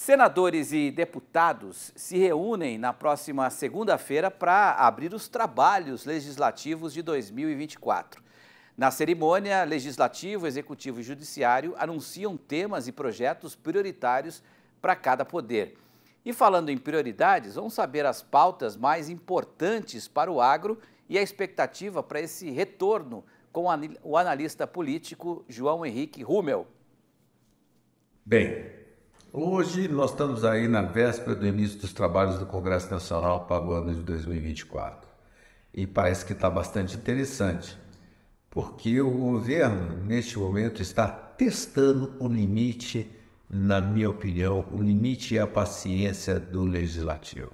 Senadores e deputados se reúnem na próxima segunda-feira para abrir os trabalhos legislativos de 2024. Na cerimônia, Legislativo, Executivo e Judiciário anunciam temas e projetos prioritários para cada poder. E falando em prioridades, vamos saber as pautas mais importantes para o agro e a expectativa para esse retorno com o analista político João Henrique Rumel. Bem, Hoje nós estamos aí na véspera do início dos trabalhos do Congresso Nacional para o ano de 2024. E parece que está bastante interessante, porque o governo, neste momento, está testando o limite, na minha opinião, o limite e é a paciência do legislativo.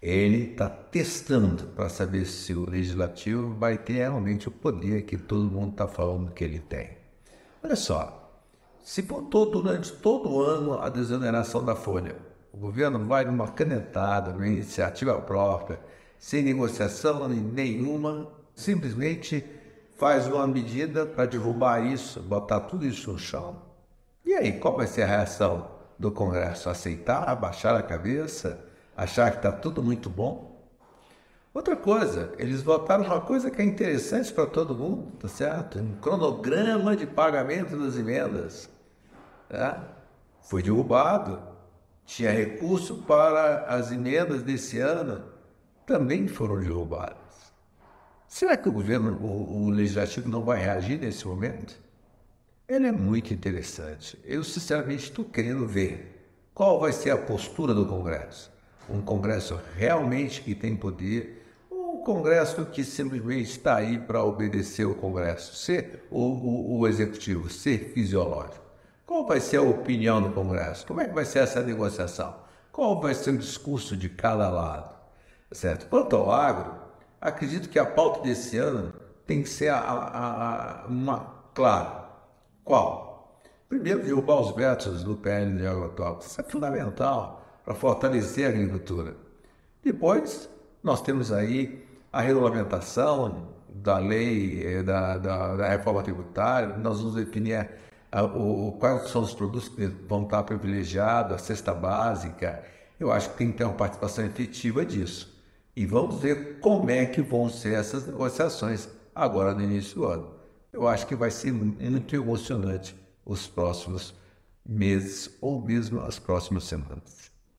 Ele está testando para saber se o legislativo vai ter realmente o poder que todo mundo está falando que ele tem. Olha só, se botou durante todo o ano a desoneração da folha. O governo vai numa canetada, numa iniciativa própria, sem negociação nenhuma, simplesmente faz uma medida para derrubar isso, botar tudo isso no chão. E aí, qual vai ser a reação do Congresso? Aceitar, abaixar a cabeça, achar que está tudo muito bom? Outra coisa, eles votaram uma coisa que é interessante para todo mundo, tá certo? Um cronograma de pagamento das emendas. É? foi derrubado. Tinha recurso para as emendas desse ano, também foram derrubadas. Será que o governo, o, o legislativo não vai reagir nesse momento? Ele é muito interessante. Eu, sinceramente, estou querendo ver qual vai ser a postura do Congresso. Um Congresso realmente que tem poder, ou um Congresso que simplesmente está aí para obedecer o Congresso, ser o, o, o Executivo, ser fisiológico. Qual vai ser a opinião do Congresso? Como é que vai ser essa negociação? Qual vai ser o discurso de cada lado? Certo? Quanto ao agro, acredito que a pauta desse ano tem que ser a, a, a uma clara. Qual? Primeiro, derrubar os vetos do PL de agrotóxicos. Isso é fundamental para fortalecer a agricultura. Depois, nós temos aí a regulamentação da lei, eh, da, da, da reforma tributária, nós vamos definir eh, o, quais são os produtos que vão estar privilegiados, a cesta básica. Eu acho que tem que ter uma participação efetiva disso. E vamos ver como é que vão ser essas negociações agora no início do ano. Eu acho que vai ser muito emocionante os próximos meses ou mesmo as próximas semanas.